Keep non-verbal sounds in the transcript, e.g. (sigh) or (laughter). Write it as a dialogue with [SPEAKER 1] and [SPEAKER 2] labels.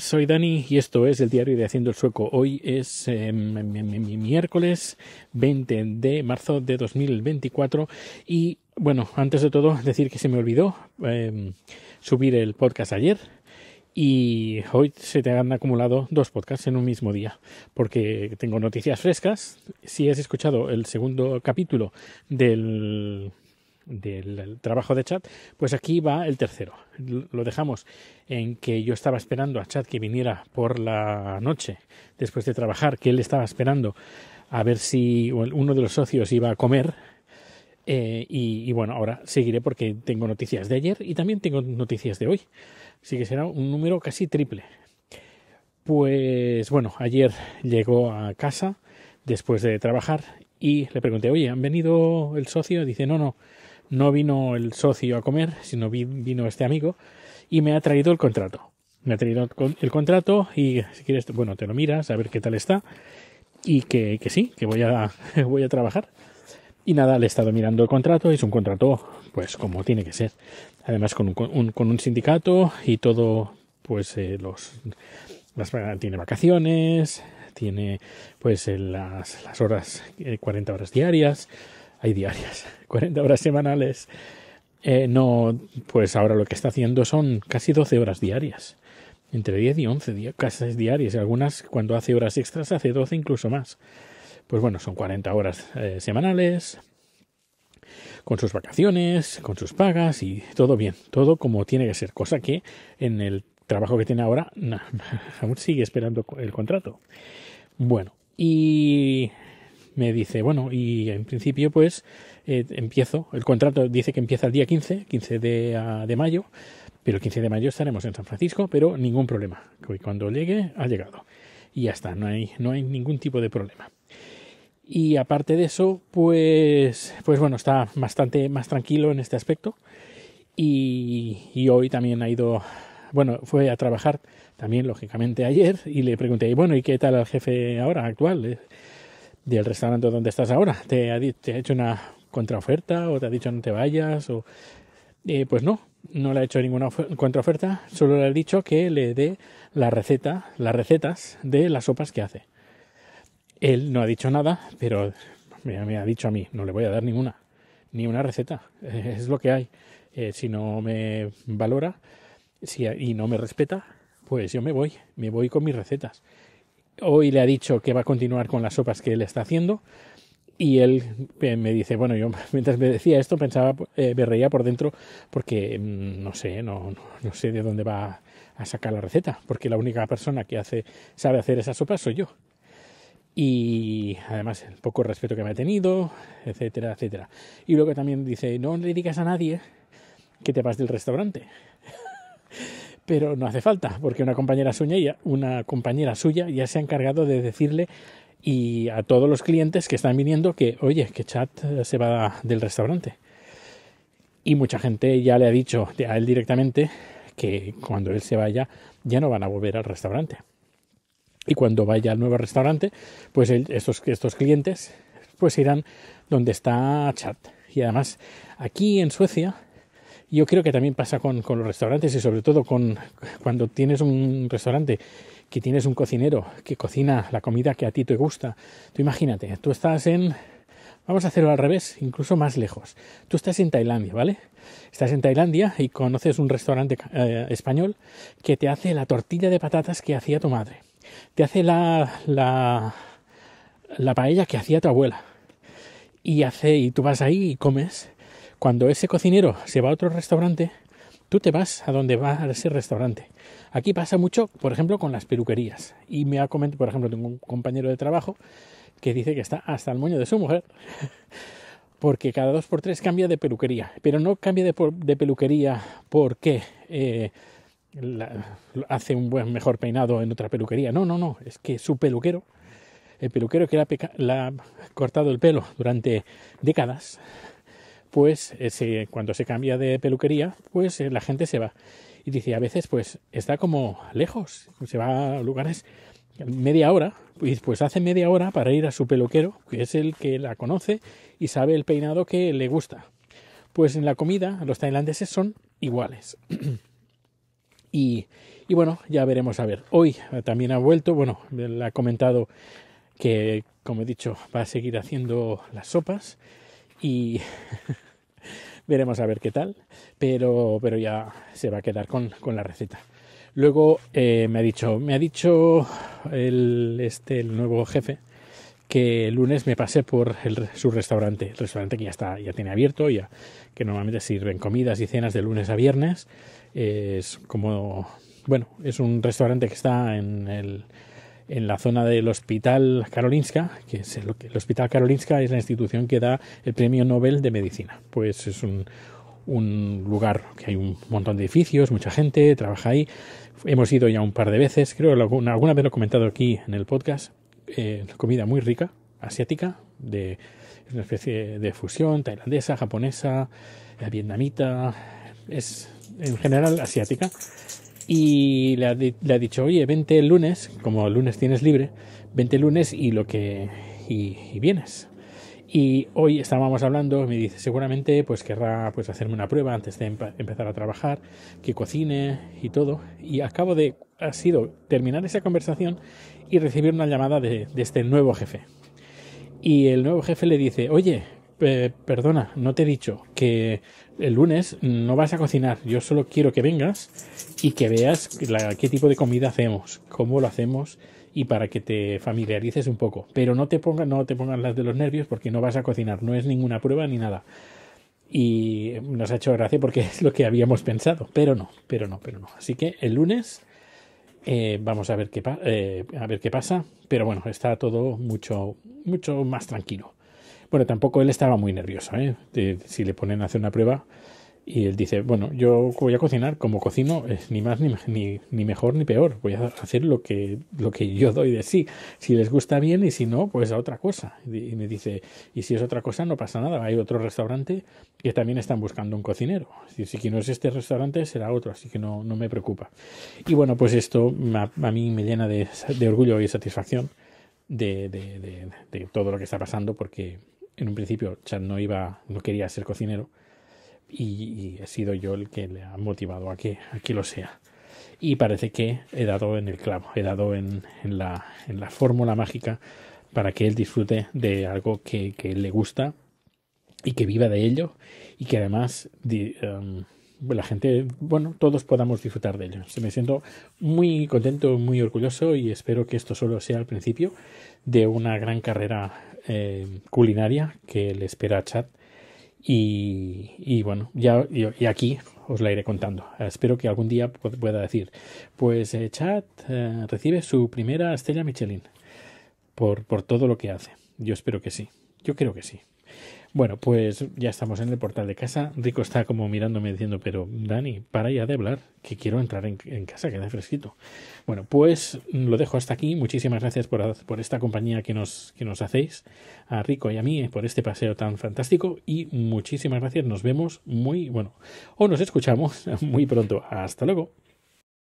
[SPEAKER 1] Soy Dani y esto es el diario de Haciendo el Sueco. Hoy es mi, em, em, em, miércoles 20 de marzo de 2024 y bueno, antes de todo decir que se me olvidó subir el podcast ayer y hoy se te han acumulado dos podcasts en un mismo día porque tengo noticias frescas. Si has escuchado el segundo capítulo del del trabajo de chat, pues aquí va el tercero. Lo dejamos en que yo estaba esperando a Chad que viniera por la noche después de trabajar, que él estaba esperando a ver si uno de los socios iba a comer. Eh, y, y, bueno, ahora seguiré porque tengo noticias de ayer y también tengo noticias de hoy. Así que será un número casi triple. Pues bueno, ayer llegó a casa después de trabajar y le pregunté, oye, ¿han venido el socio? Dice, no, no, no vino el socio a comer, sino vino este amigo y me ha traído el contrato. Me ha traído el contrato y si quieres, bueno, te lo miras a ver qué tal está y que, sí, que voy a, (laughs) voy a trabajar. Y nada, le he estado mirando el contrato, es un contrato pues como tiene que ser. Además con un, con un sindicato y todo, pues eh, los... tiene vacaciones, tiene pues eh, las, las horas, eh, cuarenta 40 horas diarias, hay diarias, 40 (laughs) horas semanales. Eh, no, pues ahora lo que está haciendo son casi 12 horas diarias, entre 10 y 11 casi casas diarias, Y algunas cuando hace horas extras hace 12 incluso más. Pues bueno, son 40 horas eh, semanales, con sus vacaciones, con sus pagas y todo bien, todo como tiene que ser, cosa que en el trabajo que tiene ahora, (laughs) aún sigue esperando el contrato. Bueno, y me dice, bueno, y en principio pues eh, empiezo, el contrato dice que empieza el día 15, 15 de, ah, de mayo, pero el 15 de mayo estaremos en San Francisco, pero ningún problema, que cuando llegue ha llegado. Y ya está, no hay, no hay ningún tipo de problema. Y aparte de eso, pues, pues bueno, está bastante más tranquilo en este aspecto. Y, y hoy también ha ido, bueno, fue a trabajar también, lógicamente, ayer y le pregunté, bueno, ¿y qué tal el jefe ahora, actual? del restaurante donde estás ahora. ¿Te ha, te ha hecho una contraoferta o te ha dicho no te vayas? O, eh, pues no, no le ha hecho ninguna contraoferta, solo le ha dicho que le dé la receta, las recetas de las sopas que hace. Él no ha dicho nada, pero me, ha dicho a mí, no le voy a dar ninguna, ni una receta, (laughs) es lo que hay. Eh, si no me valora si, y no me respeta, pues yo me voy, me voy con mis recetas. Hoy le ha dicho que va a continuar con las sopas que él está haciendo. Y él eh, me dice, bueno, yo (laughs) mientras me decía esto pensaba, eh, me reía por dentro porque mm, no sé, no, sé de dónde va a sacar la receta, porque la única persona que hace, sabe hacer esas sopas soy yo. Y además el poco respeto que me ha tenido, etcétera, etcétera. Y luego también dice, no le digas a nadie que te vas del restaurante pero no hace falta, porque una compañera suya, una compañera suya ya se ha encargado de decirle y a todos los clientes que están viniendo que, oye, que Chat eh, se va del restaurante. Y mucha gente ya le ha dicho a él directamente que cuando él se vaya ya no van a volver al restaurante. Y cuando vaya al nuevo restaurante, pues estos, estos clientes pues irán donde está Chat. Y además, aquí en Suecia yo creo que también pasa con, los restaurantes y sobre todo con cuando tienes un restaurante que tienes un cocinero que cocina la comida que a ti te gusta. Tú imagínate, tú estás en Vamos a hacerlo al revés, incluso más lejos. Tú estás en Tailandia, ¿vale? Estás en Tailandia y conoces un restaurante eh, español que te hace la tortilla de patatas que hacía tu madre. Te hace la, la, la paella que hacía tu abuela. Y, hace, y tú vas ahí y comes cuando ese cocinero se va a otro restaurante, tú te vas a donde va a ese restaurante. Aquí pasa mucho, por ejemplo, con las peluquerías. Y me ha comentado, por ejemplo, tengo un compañero de trabajo que dice que está hasta el moño de su mujer, (laughs) porque cada dos por tres cambia de peluquería. Pero no cambia de, peluquería porque eh, hace un buen mejor peinado en otra peluquería. No, no, no. Es que su peluquero, el peluquero que le ha cortado el pelo durante décadas, pues ese, eh, cuando se cambia de peluquería, pues eh, la gente se va. Y dice, a veces pues está como lejos, se va a lugares media hora, y pues hace media hora para ir a su peluquero, que es el que la conoce y sabe el peinado que le gusta. Pues en la comida los tailandeses son iguales. (clears throat) y, y bueno, ya veremos a ver. Hoy eh, también ha vuelto, bueno, le ha comentado que, como he dicho, va a seguir haciendo las sopas y (laughs) veremos a ver qué tal, pero, pero ya se va a quedar con, la receta. Luego eh, me ha dicho, me ha dicho el, este, el nuevo jefe que el lunes me pasé por el, su restaurante, el restaurante que ya está, ya tiene abierto, ya que normalmente sirven comidas y cenas de lunes a viernes. Es como, bueno, es un restaurante que está en el, en la zona del Hospital Karolinska, que es el, Hospital Karolinska es la institución que da el Premio Nobel de Medicina. Pues es un, un lugar que hay un montón de edificios, mucha gente trabaja ahí. Hemos ido ya un par de veces, creo alguna, vez lo he comentado aquí en el podcast. Eh, comida muy rica, asiática, de una especie de fusión tailandesa, japonesa, vietnamita, es en general asiática y le ha, dicho, oye, vente el lunes, como el lunes tienes libre, vente el lunes y lo que... y, vienes. Y hoy estábamos hablando, me dice, seguramente pues querrá pues, hacerme una prueba antes de empezar a trabajar, que cocine y todo. Y acabo de, ha sido terminar esa conversación y recibir una llamada de este nuevo jefe. Y el nuevo jefe le dice, oye, eh, perdona, no te he dicho que el lunes no vas a cocinar, yo solo quiero que vengas y que veas qué tipo de comida hacemos, cómo lo hacemos y para que te familiarices un poco. Pero no te pongas, no te pongas las de los nervios porque no vas a cocinar, no es ninguna prueba ni nada. Y nos ha hecho gracia porque (laughs) es lo que habíamos pensado, pero no, pero no, pero no. Así que el lunes eh, vamos a ver qué, eh, a ver qué pasa, pero bueno, está todo mucho, mucho más tranquilo. Bueno, tampoco él estaba muy nervioso, ¿eh? si le ponen a hacer una prueba y él dice, bueno, yo voy a cocinar como cocino, es ni más ni, ni, ni, mejor ni peor, voy a hacer lo que, lo que yo doy de sí, si les gusta bien y si no, pues a otra cosa. Y me dice, y si es otra cosa, no pasa nada, hay otro restaurante que también están buscando un cocinero, si, no es este restaurante será otro, así que no, no me preocupa. Y bueno, pues esto a, mí me llena de, de, orgullo y satisfacción de, de, de todo lo que está pasando porque en un principio Chad no iba, no quería ser cocinero y, he sido yo el que le ha motivado a que, a lo sea. Y parece que he dado en el clavo, he dado en, la, fórmula mágica para que él disfrute de algo que, le gusta y que viva de ello y que además em, la gente, bueno, todos podamos disfrutar de ello. Se me siento muy contento, muy orgulloso y espero que esto solo sea el principio de una gran carrera eh, culinaria que le espera a Chad. Y, y bueno, ya y aquí os la iré contando. Espero que algún día pueda decir, pues eh, Chad eh, recibe su primera estrella Michelin por, por todo lo que hace. Yo espero que sí. Yo creo que sí. Bueno, pues ya estamos en el portal de casa. Rico está como mirándome diciendo, pero Dani, para ya de hablar, que quiero entrar en, casa, queda fresquito. Bueno, pues lo dejo hasta aquí. Muchísimas gracias por, esta compañía que nos, que nos hacéis, a Rico y a mí, por este paseo tan fantástico. Y muchísimas gracias. Nos vemos muy, bueno, o nos escuchamos (laughs) muy pronto. Hasta luego.